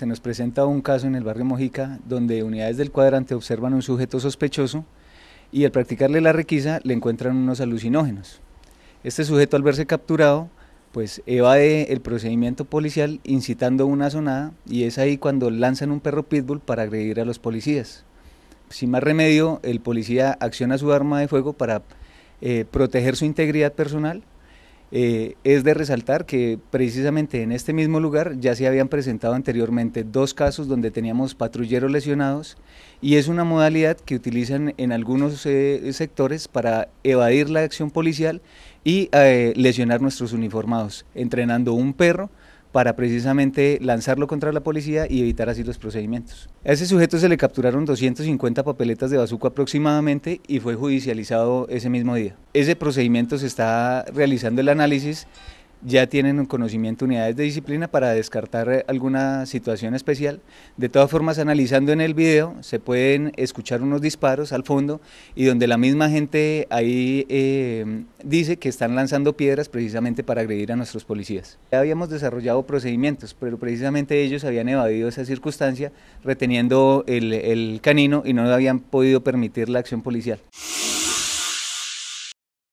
se nos presenta un caso en el barrio Mojica donde unidades del cuadrante observan un sujeto sospechoso y al practicarle la requisa le encuentran unos alucinógenos. Este sujeto al verse capturado pues evade el procedimiento policial incitando una sonada y es ahí cuando lanzan un perro pitbull para agredir a los policías. Sin más remedio, el policía acciona su arma de fuego para eh, proteger su integridad personal eh, es de resaltar que precisamente en este mismo lugar ya se habían presentado anteriormente dos casos donde teníamos patrulleros lesionados y es una modalidad que utilizan en algunos eh, sectores para evadir la acción policial y eh, lesionar nuestros uniformados, entrenando un perro para precisamente lanzarlo contra la policía y evitar así los procedimientos. A ese sujeto se le capturaron 250 papeletas de bazuco aproximadamente y fue judicializado ese mismo día. Ese procedimiento se está realizando el análisis ya tienen un conocimiento, unidades de disciplina para descartar eh, alguna situación especial. De todas formas, analizando en el video, se pueden escuchar unos disparos al fondo y donde la misma gente ahí eh, dice que están lanzando piedras precisamente para agredir a nuestros policías. Ya habíamos desarrollado procedimientos, pero precisamente ellos habían evadido esa circunstancia reteniendo el, el canino y no habían podido permitir la acción policial.